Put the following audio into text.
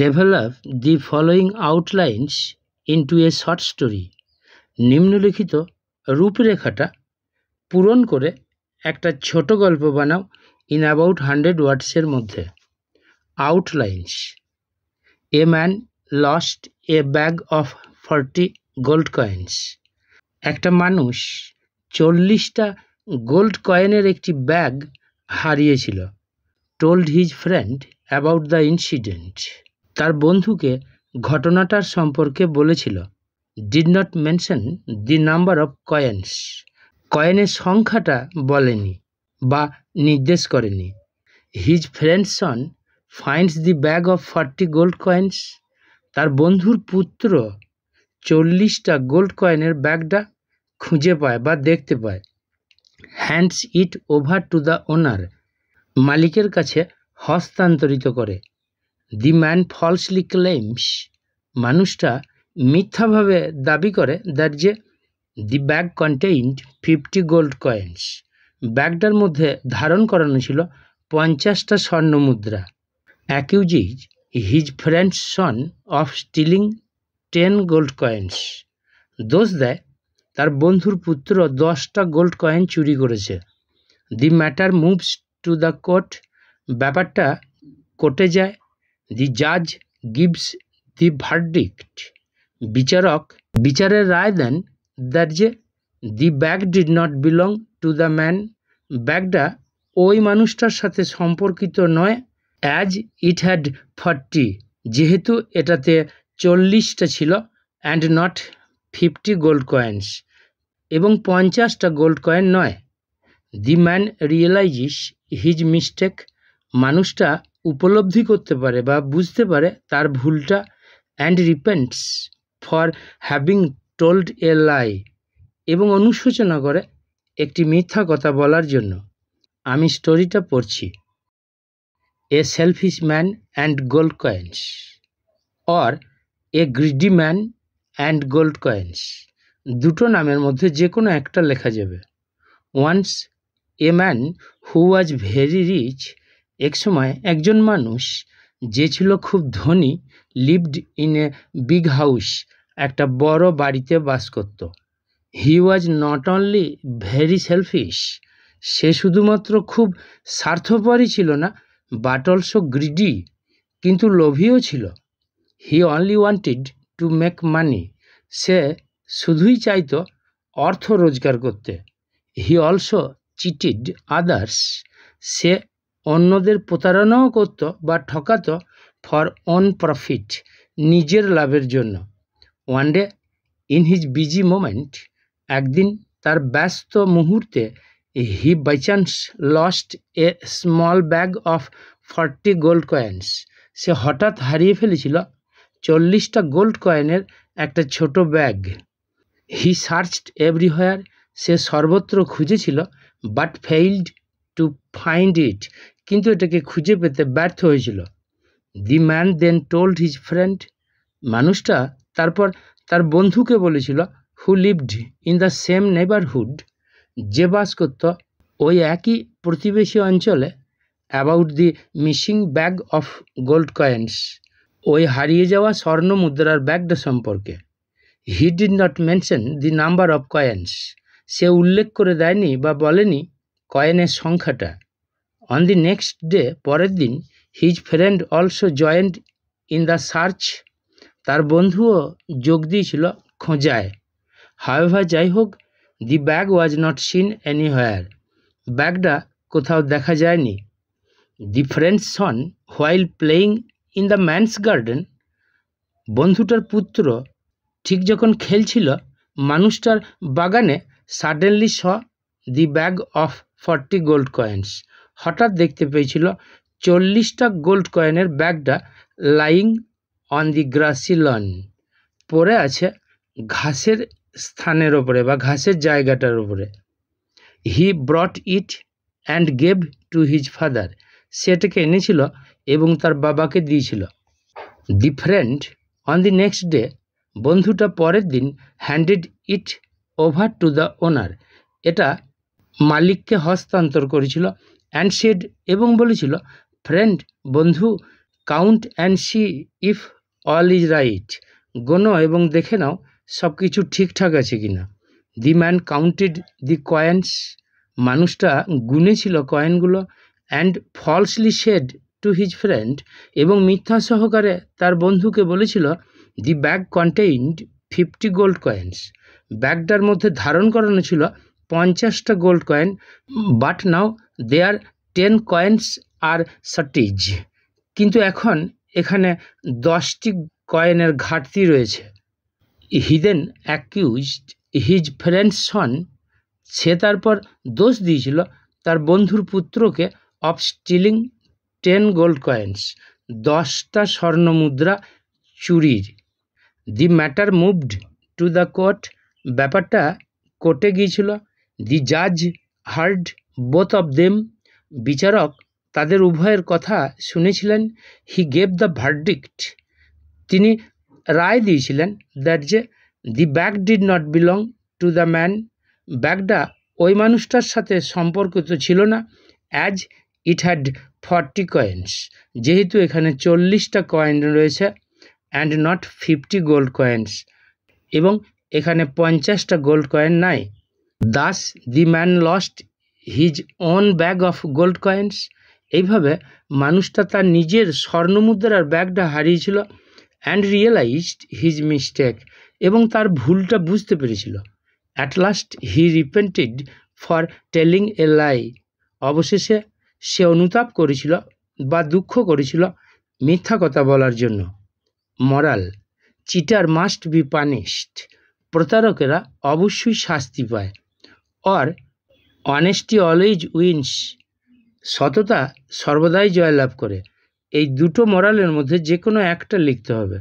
develop the following outlines into a short story নিম্নলিখিত রূপরেখাটা পূরণ করে একটা ছোট গল্প বানাও ইন অ্যাবাউট হান্ড্রেড ওয়ার্ডসের মধ্যে outlines a man lost a bag of forty gold coins একটা মানুষ চল্লিশটা গোল্ড কয়েনের একটি ব্যাগ হারিয়েছিল told his friend about the incident তার বন্ধুকে ঘটনাটার সম্পর্কে বলেছিল did not mention the number of coins কয়েনের সংখ্যাটা বলেনি বা নির্দেশ করেনি his friend's son finds the bag of forty gold coins তার বন্ধুর পুত্র চল্লিশটা গোল্ড কয়েনের ব্যাগটা খুঁজে পায় বা দেখতে পায় hands it over to the owner মালিকের কাছে হস্তান্তরিত করে দি ম্যান ফলসলি ক্লেমস মানুষটা মিথ্যাভাবে দাবি করে দ্যাট যে the bag contained fifty gold coins ব্যাগটার মধ্যে ধারণ করানো ছিল পঞ্চাশটা স্বর্ণ মুদ্রা accuses his friend's son of stealing ten gold coins দোষ দেয় তার বন্ধুর পুত্র দশটা গোল্ড কয়েন চুরি করেছে the matter moves to the court ব্যাপারটা কোর্টে যায় দি জাজ গিভস দি ভার্ডিক্ট বিচারক বিচারের রায় দেন দ্যাট যে the bag did not belong to the man ব্যাগটা ওই মানুষটার সাথে সম্পর্কিত নয় অ্যাজ ইট হ্যাড ফর্টি যেহেতু এটাতে চল্লিশটা ছিল and not fifty gold coins এবং পঞ্চাশটা গোল্ড কয়েন নয় the man realises his mistake মানুষটা উপলব্ধি করতে পারে বা বুঝতে পারে তার ভুলটা and repents for having told a lie এবং অনুশোচনা করে একটি মিথ্যা কথা বলার জন্য আমি স্টোরিটা পড়ছি a selfish man and gold coins or a greedy man and gold coins দুটো নামের মধ্যে যে কোনো একটা লেখা যাবে once a man who was very rich এক সময় একজন মানুষ যে ছিল খুব ধনী lived in a big house একটা বড় বাড়িতে বাস করত he was not only very selfish সে শুধুমাত্র খুব স্বার্থপরই ছিল না বাট অলসো গ্রিডি কিন্তু লোভীও ছিল he only wanted to make money সে শুধুই চাইত অর্থ রোজগার করতে হি অলসো চিটেড আদার্স সে অন্যদের প্রতারণাও করত বা ঠকাত ফর অন প্রফিট নিজের লাভের জন্য one day in his busy moment একদিন তার ব্যস্ত মুহূর্তে he by chance lost a small bag of forty gold coins সে হঠাৎ হারিয়ে ফেলেছিল চল্লিশটা গোল্ড কয়েনের একটা ছোট ব্যাগ হি সার্চড এভরিহোয়ার সে সর্বত্র খুঁজেছিল but failed to find it কিন্তু এটাকে খুঁজে পেতে ব্যর্থ হয়েছিল the man then told his friend মানুষটা তারপর তার বন্ধুকে বলেছিল who lived in the same neighbourhood যে বাস করত ওই একই প্রতিবেশী অঞ্চলে about the missing bag of gold coins ওই হারিয়ে যাওয়া স্বর্ণ মুদ্রার ব্যাগটা সম্পর্কে he did not mention the number of coins সে উল্লেখ করে দেয়নি বা বলেনি কয়েনের সংখ্যাটা অন দি নেক্সট ডে পরের দিন his friend also joined in the search তার বন্ধুও যোগ দিয়েছিল খোঁজায় হাওয়েভার যাই হোক the bag was not seen anywhere ব্যাগটা কোথাও দেখা যায়নি the friend's son while playing in the man's garden বন্ধুটার পুত্র ঠিক যখন খেলছিল মানুষটার বাগানে suddenly saw the bag of forty gold coins হঠাৎ দেখতে পেয়েছিল চল্লিশটা গোল্ড কয়েনের ব্যাগটা lying on the grassy lawn পরে আছে ঘাসের স্থানের ওপরে বা ঘাসের জায়গাটার ওপরে he brought it and gave to his father সেটাকে এনেছিল এবং তার বাবাকে দিয়েছিল the friend on the next day বন্ধুটা পরের দিন handed it over to the owner এটা মালিককে হস্তান্তর করেছিল অ্যান্ড শেড এবং বলেছিল ফ্রেন্ড বন্ধু count and see if all is right গোনো এবং দেখে নাও সব কিছু ঠিকঠাক আছে কি না the man counted the coins মানুষটা গুনেছিল কয়েনগুলো and falsely said to his friend এবং মিথ্যা সহকারে তার বন্ধুকে বলেছিল the bag contained fifty gold coins ব্যাগটার মধ্যে ধারণ করানো ছিল পঞ্চাশটা gold coin but now there ten coins are shortage কিন্তু এখন এখানে দশটি কয়েনের ঘাটতি রয়েছে heathen accused his friend's son সে তারপর দোষ দিয়েছিল তার বন্ধুর পুত্রকে of stealing ten gold coins দশটা স্বর্ণ মুদ্রা চুরির the matter moved to the court ব্যাপারটা কোর্টে গিয়েছিল দি জাজ হার্ড বোথ অব দেম বিচারক তাদের উভয়ের কথা শুনেছিলেন হি গেভ দ্য ভার্ডিক্ট তিনি রায় দিয়েছিলেন দ্যাট যে the bag did not belong to the man ব্যাগটা ওই মানুষটার সাথে সম্পর্কিত ছিল না as it had forty coins যেহেতু এখানে চল্লিশটা কয়েন রয়েছে and not fifty gold coins এবং এখানে পঞ্চাশটা গোল্ড কয়েন নাই thus the man lost his own bag of gold coins এইভাবে মানুষটা তার নিজের স্বর্ণমুদ্রার ব্যাগটা হারিয়েছিল অ্যান্ড রিয়েলাইজড হিজ মিস্টেক এবং তার ভুলটা বুঝতে পেরেছিল at last he repented for telling a lie অবশেষে সে অনুতাপ করেছিল বা দুঃখ করেছিল মিথ্যা কথা বলার জন্য moral cheater must be punished প্রতারকেরা অবশ্যই শাস্তি পায় অর অনেস্টি অলওয়েজ উইন্স সততা সর্বদাই জয়লাভ করে এই দুটো মরালের মধ্যে যে কোনো একটা লিখতে হবে